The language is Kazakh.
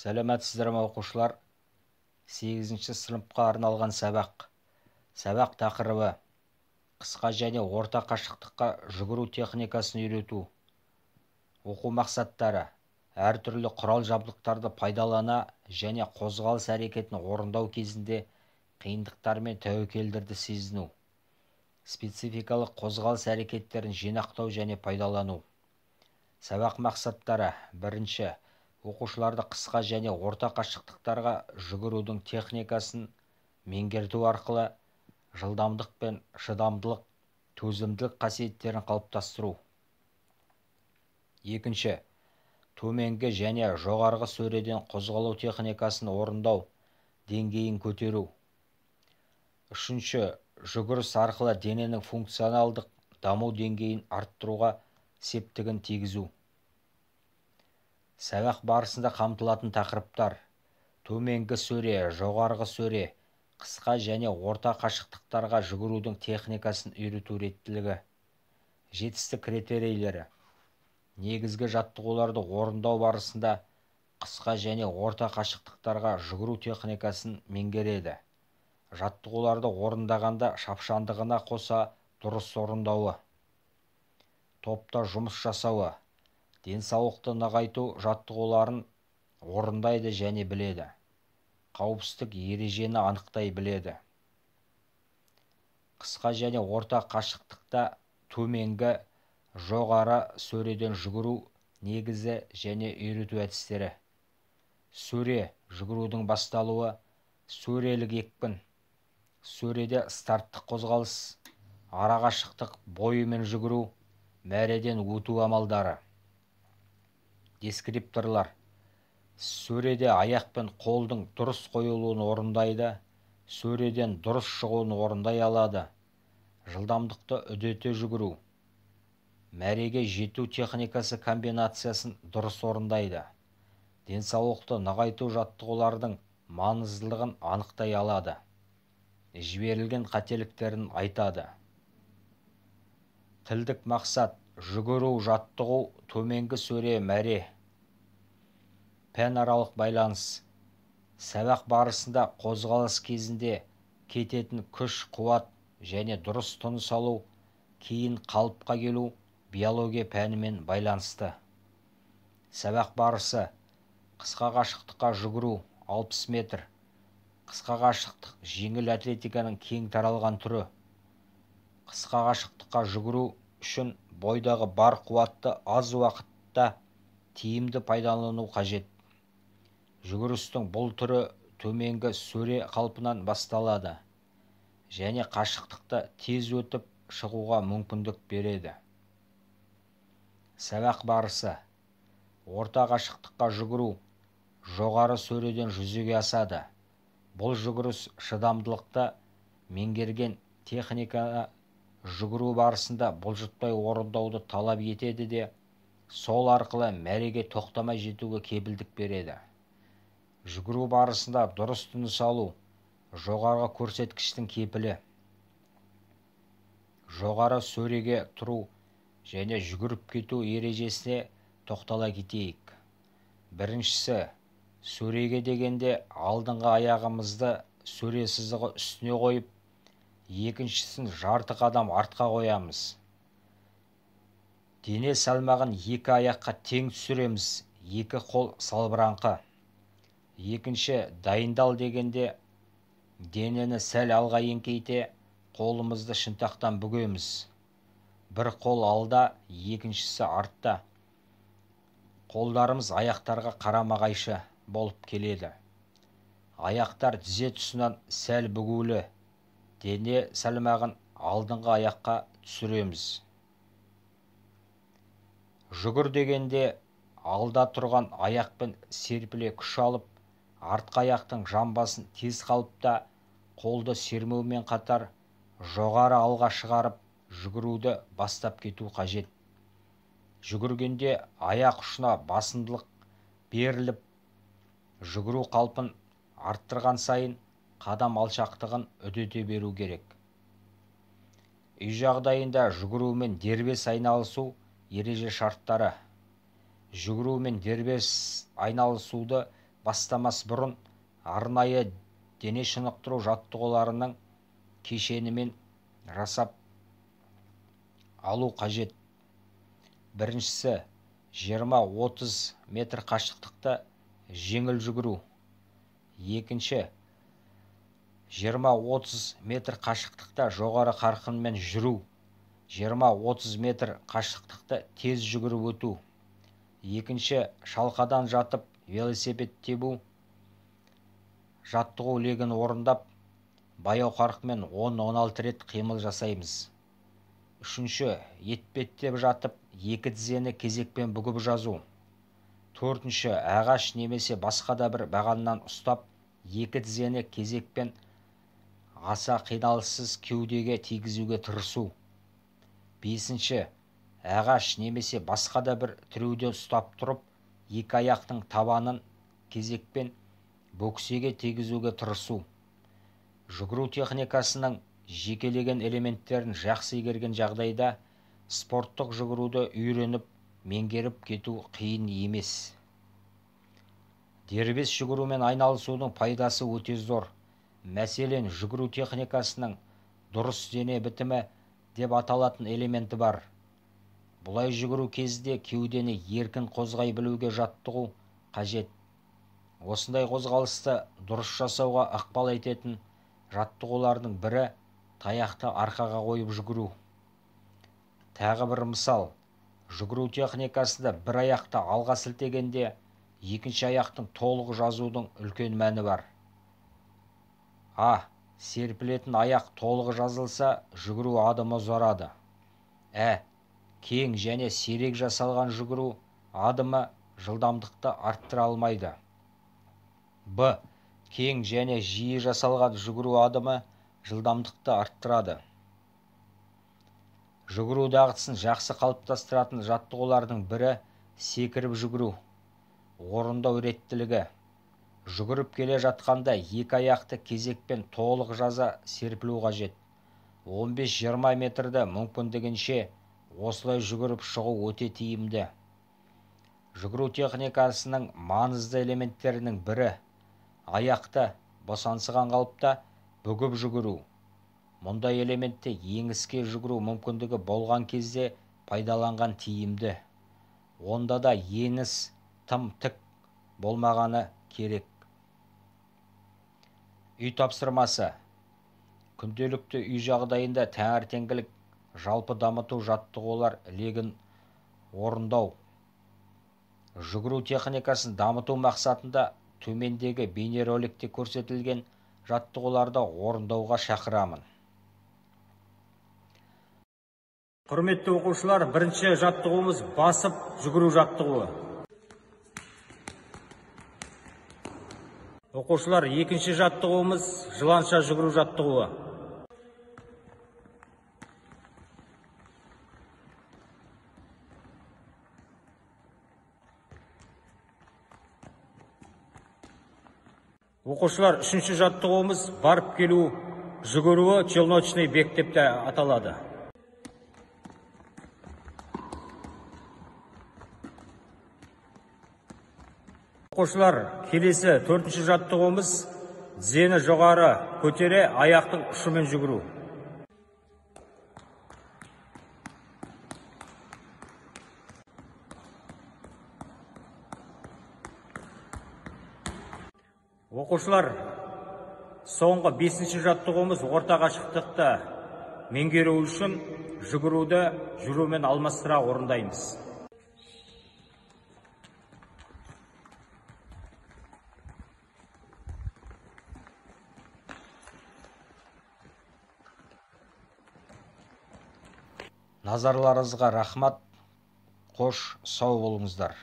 сәлеметсіздер ма оқушылар сегізінші сыныпқа арналған сабақ сабақ тақырыбы қысқа және орта қашықтыққа жүгіру техникасын үйрету оқу мақсаттары әртүрлі құрал жабдықтарды пайдалана және қозғалыс әрекетін орындау кезінде қиындықтармен мен тәуекелдерді сезіну спецификалық қозғалыс әрекеттерін жинақтау және пайдалану сабақ мақсаттары бірінші оқушыларды қысқа және орта қашықтықтарға жүгірудің техникасын меңгерту арқылы жылдамдық пен шыдамдылық төзімділік қасиеттерін қалыптастыру екінші төменгі және жоғарғы сөреден қозғалу техникасын орындау деңгейін көтеру үшінші жүгіріс арқылы дененің функционалдық даму деңгейін арттыруға септігін тигізу сабақ барысында қамтылатын тақырыптар төменгі сөре жоғарғы сөре қысқа және орта қашықтықтарға жүгірудің техникасын үйрету реттілігі жетістік критерийлері негізгі жаттығуларды орындау барысында қысқа және орта қашықтықтарға жүгіру техникасын меңгереді жаттығуларды орындағанда шапшандығына қоса дұрыс орындауы топта жұмыс жасауы денсаулықты нығайту жаттығуларын орындайды және біледі қауіпсіздік ережені анықтай біледі қысқа және орта қашықтықта төменгі жоғары сөреден жүгіру негізі және үйрету әдістері сөре жүгірудің басталуы сөрелік екпін сөреде старттық қозғалыс арақашықтық бойымен жүгіру мәреден өту амалдары дескрипторлар сөреде аяқ пен қолдың дұрыс қойылуын орындайды сөреден дұрыс шығуын орындай алады жылдамдықты үдете жүгіру мәреге жету техникасы комбинациясын дұрыс орындайды денсаулықты нығайту жаттығулардың маңыздылығын анықтай алады жіберілген қателіктерін айтады тілдік мақсат жүгіру жаттығу төменгі сөре мәре пәнаралық байланыс сабақ барысында қозғалыс кезінде кететін күш қуат және дұрыс тыныс алу кейін қалыпқа келу биология пәнімен байланысты сабақ барысы қысқа қашықтыққа жүгіру 60 метр қысқа қашықтық жеңіл атлетиканың кең таралған түрі қысқа қашықтыққа жүгіру үшін бойдағы бар қуатты аз уақытта тиімді пайдалану қажет жүгірістің бұл түрі төменгі сөре қалпынан басталады және қашықтықты тез өтіп шығуға мүмкіндік береді сабақ барысы орта қашықтыққа жүгіру жоғары сөреден жүзеге асады бұл жүгіріс шыдамдылықты меңгерген техниканы жүгіру барысында бұлжытпай орындауды талап етеді де сол арқылы мәреге тоқтамай жетуге кепілдік береді жүгіру барысында дұрыс тыныс алу жоғарғы көрсеткіштің кепілі жоғары сөреге тұру және жүгіріп кету ережесіне тоқтала кетейік біріншісі сөреге дегенде алдыңғы аяғымызды сөре сызығы үстіне қойып екіншісін жарты қадам артқа қоямыз дене салмағын екі аяққа тең түсіреміз екі қол салбыраңқы екінші дайындал дегенде денені сәл алға еңкейте қолымызды шынтақтан бүгеміз бір қол алда екіншісі артта қолдарымыз аяқтарға қарама қайшы болып келеді аяқтар тізе тұсынан сәл бүгулі дене салмағын алдыңғы аяққа түсіреміз жүгір дегенде алда тұрған аяқпен серпіле күш алып артқы аяқтың жамбасын тез қалыпта қолды сермеумен қатар жоғары алға шығарып жүгіруді бастап кету қажет жүгіргенде аяқ ұшына басымдылық беріліп жүгіру қалпын арттырған сайын қадам алшақтығын үдете беру керек үй жағдайында жүгірумен дербес айналысу ереже шарттары жүгірумен дербес айналысуды бастамас бұрын арнайы дене шынықтыру жаттығуларының кешенімен жасап алу қажет біріншісі 20-30 метр қашықтықта жеңіл жүгіру екінші 20-30 метр қашықтықта жоғары қарқынмен жүру 20-30 метр қашықтықта тез жүгіріп өту екінші шалқадан жатып велосипед тебу жаттығу легін орындап баяу қарқынмен 10-16 рет қимыл жасаймыз үшінші етпеттеп жатып екі тізені кезекпен бүгіп жазу төртінші ағаш немесе басқа да бір бағаннан ұстап екі тізені кезекпен аса қидалсыз кеудеге тигізуге тырысу бесінші ағаш немесе басқа да бір тіреуде ұстап тұрып екі аяқтың табанын кезекпен бөксеге тигізуге тырысу жүгіру техникасының жекелеген элементтерін жақсы игерген жағдайда спорттық жүгіруді үйреніп меңгеріп кету қиын емес дербес жүгірумен айналысудың пайдасы өте зор мәселен жүгіру техникасының дұрыс дене бітімі деп аталатын элементі бар бұлай жүгіру кезде кеудені еркін қозғай білуге жаттығу қажет осындай қозғалысты дұрыс жасауға ықпал ететін жаттығулардың бірі таяқты арқаға қойып жүгіру тағы бір мысал жүгіру техникасында бір аяқты алға сілтегенде екінші аяқтың толық жазудың үлкен мәні бар а серпілетін аяқ толығы жазылса жүгіру адымы ұзарады ә кең және сирек жасалған жүгіру адымы жылдамдықты арттыра алмайды б кең және жиі жасалған жүгіру адымы жылдамдықты арттырады жүгіру дағдысын жақсы қалыптастыратын жаттығулардың бірі секіріп жүгіру орындау реттілігі жүгіріп келе жатқанда екі аяқты кезекпен толық жаза серпілу қажет 15-20 метрді мүмкіндігінше осылай жүгіріп шығу өте тиімді жүгіру техникасының маңызды элементтерінің бірі аяқты босаңсыған қалыпта бүгіп жүгіру мұндай элементті еңіске жүгіру мүмкіндігі болған кезде пайдаланған тиімді онда да еңіс тым тік болмағаны керек үй тапсырмасы күнделікті үй жағдайында таңертеңгілік жалпы дамыту жаттығулар легін орындау жүгіру техникасын дамыту мақсатында төмендегі бейнероликте көрсетілген жаттығуларды орындауға шақырамын құрметті оқушылар бірінші жаттығуымыз басып жүгіру жаттығуы Оқушылар екінші жаттығуымыз жыланша жүгіру жаттығуы. Оқушылар үшінші жаттығуымыз барып келу жүгіруі челночный бектепті аталады. оқушылар келесі төртінші жаттығуымыз тізені жоғары көтере аяқтың ұшымен жүгіру оқушылар соңғы бесінші жаттығуымыз орта қашықтықты меңгеру үшін жүгіруді жүрумен алмастыра орындаймыз назарларыңызға рахмат қош сау болыңыздар